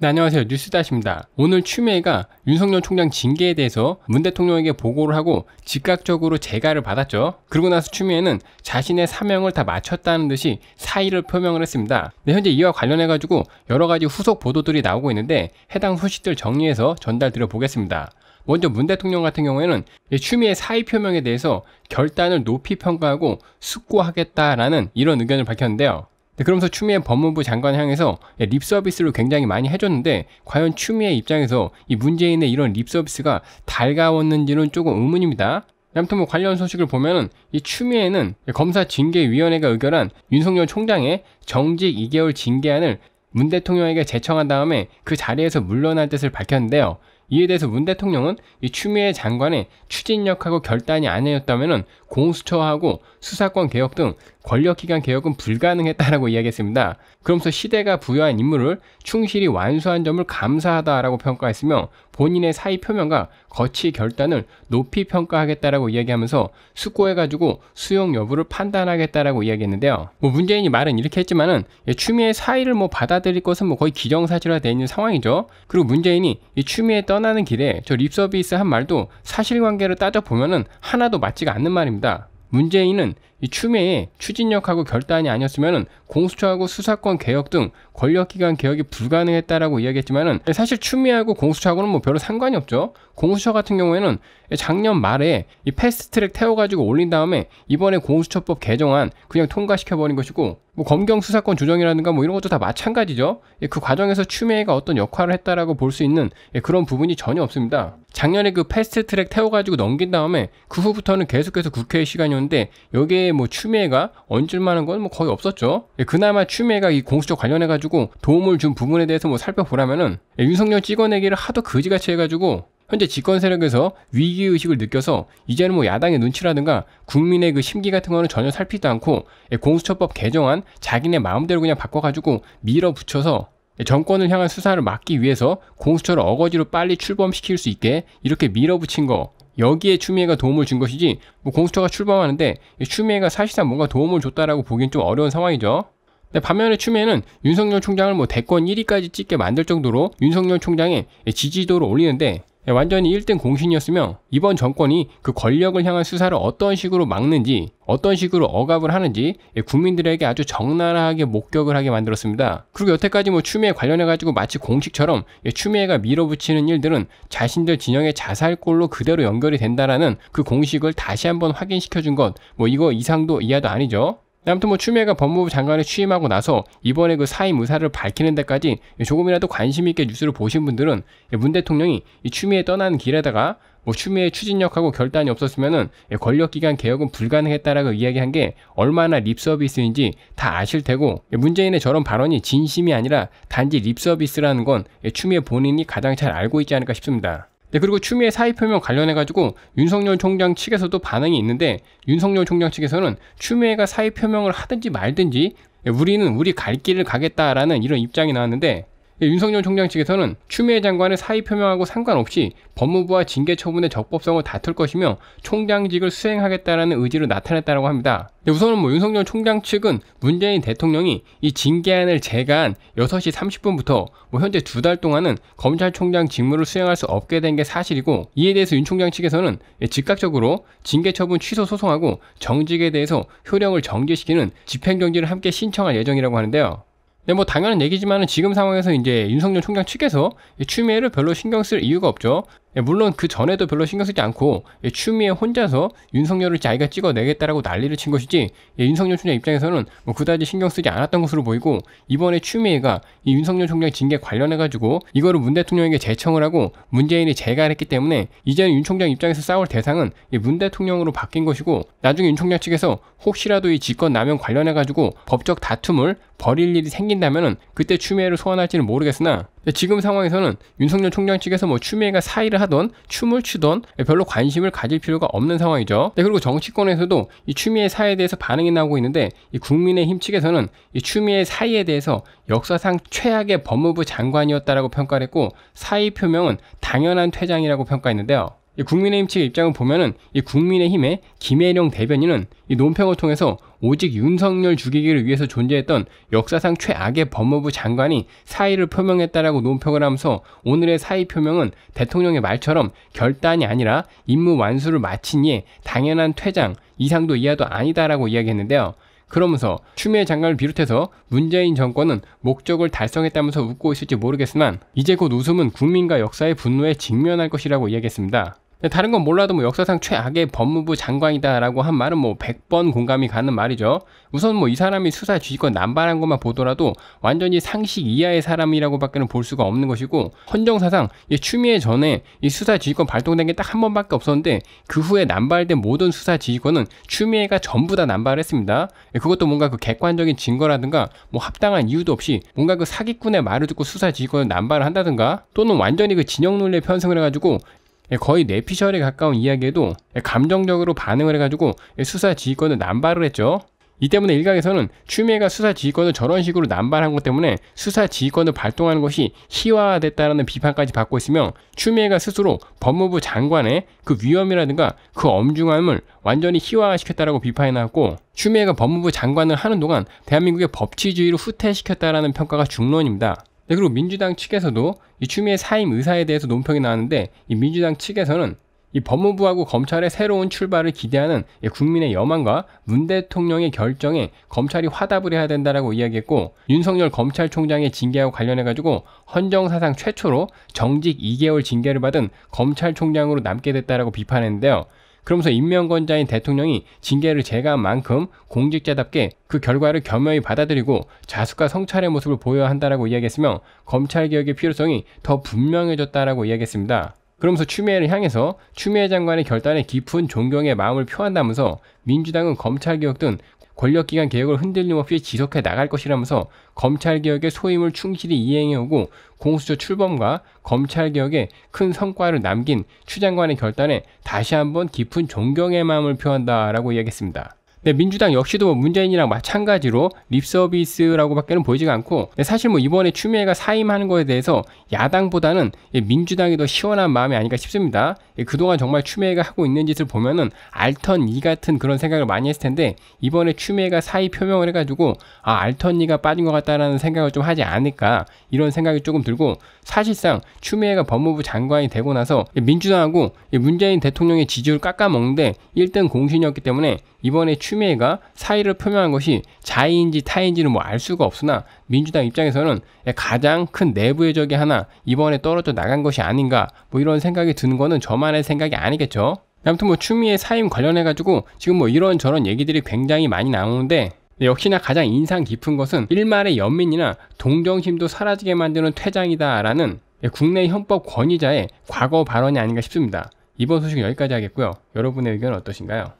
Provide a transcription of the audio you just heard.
네, 안녕하세요. 뉴스다시입니다. 오늘 추미애가 윤석열 총장 징계에 대해서 문 대통령에게 보고를 하고 즉각적으로 재가를 받았죠. 그러고 나서 추미애는 자신의 사명을 다 마쳤다는 듯이 사의를 표명을 했습니다. 네, 현재 이와 관련해가지고 여러 가지 후속 보도들이 나오고 있는데 해당 소식들 정리해서 전달드려 보겠습니다. 먼저 문 대통령 같은 경우에는 추미애 사의 표명에 대해서 결단을 높이 평가하고 숙고하겠다라는 이런 의견을 밝혔는데요. 네, 그러면서 추미애 법무부 장관 향해서 예, 립 서비스를 굉장히 많이 해줬는데 과연 추미애 입장에서 이 문재인의 이런 립 서비스가 달가웠는지는 조금 의문입니다. 아무튼 뭐 관련 소식을 보면은 이 추미애는 검사 징계위원회가 의결한 윤석열 총장의 정직 2개월 징계안을 문 대통령에게 제청한 다음에 그 자리에서 물러날 뜻을 밝혔는데요. 이에 대해서 문 대통령은 이 추미애 장관의 추진력하고 결단이 아니었다면 공수처하고 수사권 개혁 등 권력기관 개혁은 불가능했다라고 이야기했습니다. 그러면서 시대가 부여한 임무를 충실히 완수한 점을 감사하다라고 평가했으며 본인의 사의 표명과 거치 결단을 높이 평가하겠다라고 이야기하면서 숙고해가지고 수용 여부를 판단하겠다라고 이야기했는데요. 뭐 문재인이 말은 이렇게 했지만은 추미애 사의를 뭐 받아들일 것은 뭐 거의 기정사실화되어 있는 상황이죠. 그리고 문재인이 이 추미애 떠나는 길에 저 립서비스 한 말도 사실관계를 따져 보면은 하나도 맞지가 않는 말입니다. 문재인은 이 추미애 추진력하고 결단이 아니었으면 공수처하고 수사권 개혁 등 권력기관 개혁이 불가능했다라고 이야기했지만은 사실 추미애하고 공수처하고는 뭐 별로 상관이 없죠. 공수처 같은 경우에는 작년 말에 이 패스트트랙 태워가지고 올린 다음에 이번에 공수처법 개정안 그냥 통과시켜버린 것이고 뭐 검경 수사권 조정이라든가 뭐 이런 것도 다 마찬가지죠. 예, 그 과정에서 추미애가 어떤 역할을 했다라고 볼 수 있는 예, 그런 부분이 전혀 없습니다. 작년에 그 패스트트랙 태워가지고 넘긴 다음에 그 후부터는 계속해서 국회 시간이었는데 여기에 뭐 추미애가 얹을 만한 건 뭐 거의 없었죠. 예, 그나마 추미애가 이 공수처 관련해가지고 도움을 준 부분에 대해서 뭐 살펴보라면은 예, 윤석열 찍어내기를 하도 거지같이 해가지고 현재 집권 세력에서 위기의식을 느껴서 이제는 뭐 야당의 눈치라든가 국민의 그 심기 같은 거는 전혀 살피지도 않고 예, 공수처법 개정안 자기네 마음대로 그냥 바꿔가지고 밀어붙여서 정권을 향한 수사를 막기 위해서 공수처를 어거지로 빨리 출범시킬 수 있게 이렇게 밀어붙인 거 여기에 추미애가 도움을 준 것이지 뭐 공수처가 출범하는데 추미애가 사실상 뭔가 도움을 줬다라고 보기엔 좀 어려운 상황이죠. 근데 반면에 추미애는 윤석열 총장을 뭐 대권 1위까지 찍게 만들 정도로 윤석열 총장의 지지도를 올리는데 예, 완전히 1등 공신이었으며 이번 정권이 그 권력을 향한 수사를 어떤 식으로 막는지 어떤 식으로 억압을 하는지 예, 국민들에게 아주 적나라하게 목격을 하게 만들었습니다. 그리고 여태까지 뭐 추미애 관련해가지고 마치 공식처럼 예, 추미애가 밀어붙이는 일들은 자신들 진영의 자살골로 그대로 연결이 된다라는 그 공식을 다시 한번 확인시켜준 것, 뭐 이거 이상도 이하도 아니죠. 아무튼 뭐 추미애가 법무부 장관에 취임하고 나서 이번에 그 사임 의사를 밝히는 데까지 조금이라도 관심 있게 뉴스를 보신 분들은 예, 문 대통령이 추미애 떠나는 길에다가 뭐 추미애 추진력하고 결단이 없었으면은 예, 권력기관 개혁은 불가능했다라고 이야기한 게 얼마나 립서비스인지 다 아실 테고 예, 문재인의 저런 발언이 진심이 아니라 단지 립서비스라는 건 추미애 본인이 가장 잘 알고 있지 않을까 싶습니다. 네, 그리고 추미애 사의 표명 관련해가지고 윤석열 총장 측에서도 반응이 있는데 윤석열 총장 측에서는 추미애가 사의 표명을 하든지 말든지 우리는 우리 갈 길을 가겠다라는 이런 입장이 나왔는데 예, 윤석열 총장 측에서는 추미애 장관의 사의 표명하고 상관없이 법무부와 징계 처분의 적법성을 다툴 것이며 총장직을 수행하겠다라는 의지를 나타냈다고 합니다. 우선은 뭐 윤석열 총장 측은 문재인 대통령이 이 징계안을 제거한 6시 30분부터 뭐 현재 두 달 동안은 검찰총장 직무를 수행할 수 없게 된 게 사실이고 이에 대해서 윤 총장 측에서는 예, 즉각적으로 징계 처분 취소 소송하고 정직에 대해서 효력을 정지시키는 집행정지를 함께 신청할 예정이라고 하는데요. 근뭐 네, 당연한 얘기지만 지금 상황에서 이제 윤석열 총장 측에서 추미애를 별로 신경 쓸 이유가 없죠. 예, 물론 그 전에도 별로 신경 쓰지 않고 예, 추미애 혼자서 윤석열을 자기가 찍어내겠다라고 난리를 친 것이지 예, 윤석열 총장 입장에서는 뭐 그다지 신경 쓰지 않았던 것으로 보이고 이번에 추미애가 이 윤석열 총장 징계 관련해 가지고 이거를 문 대통령에게 재청을 하고 문재인이 재가했기 때문에 이제는 윤 총장 입장에서 싸울 대상은 문 대통령으로 바뀐 것이고 나중에 윤 총장 측에서 혹시라도 이 직권 남용 관련해 가지고 법적 다툼을 벌일 일이 생긴다면 그때 추미애를 소환할지는 모르겠으나 지금 상황에서는 윤석열 총장 측에서 뭐 추미애가 사의를 하던 춤을 추던 별로 관심을 가질 필요가 없는 상황이죠. 네, 그리고 정치권에서도 이 추미애 사에 대해서 반응이 나오고 있는데 이 국민의힘 측에서는 이 추미애 사의에 대해서 역사상 최악의 법무부 장관이었다라고 평가를 했고 사의 표명은 당연한 퇴장이라고 평가했는데요. 이 국민의힘 측 입장을 보면은 이 국민의힘의 김혜령 대변인은 이 논평을 통해서 오직 윤석열 죽이기를 위해서 존재했던 역사상 최악의 법무부 장관이 사의를 표명했다라고 논평을 하면서 오늘의 사의 표명은 대통령의 말처럼 결단이 아니라 임무 완수를 마친 이에 당연한 퇴장 이상도 이하도 아니다라고 이야기했는데요. 그러면서 추미애 장관을 비롯해서 문재인 정권은 목적을 달성했다면서 웃고 있을지 모르겠지만 이제 곧 웃음은 국민과 역사의 분노에 직면할 것이라고 이야기했습니다. 다른 건 몰라도 뭐 역사상 최악의 법무부 장관이다라고 한 말은 뭐 100번 공감이 가는 말이죠. 우선 뭐 이 사람이 수사 뒤집고 남발한 것만 보더라도 완전히 상식 이하의 사람이라고밖에는 볼 수가 없는 것이고 헌정사상 추미애 전에 이 수사 지휘권 발동된 게 딱 한 번밖에 없었는데 그 후에 남발된 모든 수사 지휘권은 추미애가 전부 다 남발했습니다. 예, 그것도 뭔가 그 객관적인 증거라든가 뭐 합당한 이유도 없이 뭔가 그 사기꾼의 말을 듣고 수사 지휘권을 남발을 한다든가 또는 완전히 그 진영 논리에 편승을 해가지고 예, 거의 내피셜에 가까운 이야기에도 예, 감정적으로 반응을 해가지고 예, 수사 지휘권을 남발을 했죠. 이 때문에 일각에서는 추미애가 수사 지휘권을 저런 식으로 남발한 것 때문에 수사 지휘권을 발동하는 것이 희화화됐다라는 비판까지 받고 있으며 추미애가 스스로 법무부 장관의 그 위험이라든가 그 엄중함을 완전히 희화화시켰다라고 비판해놨고 추미애가 법무부 장관을 하는 동안 대한민국의 법치주의를 후퇴시켰다라는 평가가 중론입니다. 네, 그리고 민주당 측에서도 이 추미애 사임 의사에 대해서 논평이 나왔는데 이 민주당 측에서는 이 법무부하고 검찰의 새로운 출발을 기대하는 국민의 여망과 문 대통령의 결정에 검찰이 화답을 해야 된다라고 이야기했고 윤석열 검찰총장의 징계와 관련해 가지고 헌정사상 최초로 정직 2개월 징계를 받은 검찰총장으로 남게 됐다라고 비판했는데요. 그러면서 임명권자인 대통령이 징계를 제거한 만큼 공직자답게 그 결과를 겸허히 받아들이고 자숙과 성찰의 모습을 보여야 한다라고 이야기했으며 검찰 개혁의 필요성이 더 분명해졌다라고 이야기했습니다. 그러면서 추미애를 향해서 추미애 장관의 결단에 깊은 존경의 마음을 표한다면서 민주당은 검찰개혁 등 권력기관 개혁을 흔들림 없이 지속해 나갈 것이라면서 검찰개혁의 소임을 충실히 이행해오고 공수처 출범과 검찰개혁의큰 성과를 남긴 추 장관의 결단에 다시 한번 깊은 존경의 마음을 표한다라고 이야기했습니다. 네, 민주당 역시도 뭐 문재인이랑 마찬가지로 립서비스라고밖에는 보이지가 않고 네, 사실 뭐 이번에 추미애가 사임하는 거에 대해서 야당보다는 예, 민주당이 더 시원한 마음이 아닐까 싶습니다. 예, 그동안 정말 추미애가 하고 있는 짓을 보면은 알턴이 같은 그런 생각을 많이 했을 텐데 이번에 추미애가 사의 표명을 해가지고 아 알턴이가 빠진 것 같다라는 생각을 좀 하지 않을까 이런 생각이 조금 들고 사실상 추미애가 법무부 장관이 되고 나서 예, 민주당하고 예, 문재인 대통령의 지지율 을 깎아먹는데 1등 공신이었기 때문에 이번에 추미애가 사의를 표명한 것이 자의인지 타의인지는 뭐 알 수가 없으나 민주당 입장에서는 예, 가장 큰 내부의 적이 하나 이번에 떨어져 나간 것이 아닌가 뭐 이런 생각이 드는 거는 저만의 생각이 아니겠죠. 아무튼 뭐 추미애 사임 관련해 가지고 지금 뭐 이런저런 얘기들이 굉장히 많이 나오는데 예, 역시나 가장 인상 깊은 것은 일말의 연민이나 동정심도 사라지게 만드는 퇴장이다라는 예, 국내 헌법 권위자의 과거 발언이 아닌가 싶습니다. 이번 소식 은 여기까지 하겠고요. 여러분의 의견은 어떠신가요?